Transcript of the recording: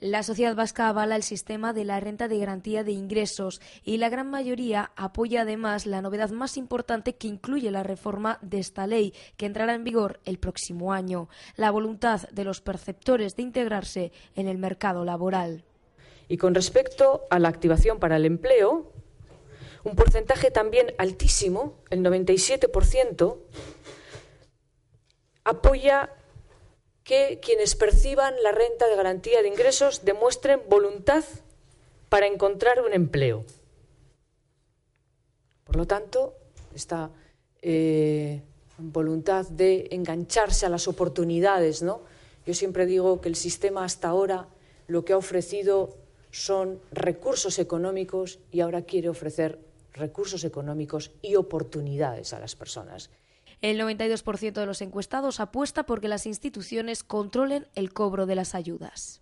La sociedad vasca avala el sistema de la renta de garantía de ingresos y la gran mayoría apoya además la novedad más importante que incluye la reforma de esta ley, que entrará en vigor el próximo año, la voluntad de los perceptores de integrarse en el mercado laboral. Y con respecto a la activación para el empleo, un porcentaje también altísimo, el 97%, apoya que quienes perciban la renta de garantía de ingresos demuestren voluntad para encontrar un empleo. Por lo tanto, esta eh, voluntad de engancharse a las oportunidades, ¿no? Yo siempre digo que el sistema hasta ahora lo que ha ofrecido son recursos económicos y ahora quiere ofrecer recursos económicos y oportunidades a las personas. El 92% de los encuestados apuesta porque las instituciones controlen el cobro de las ayudas.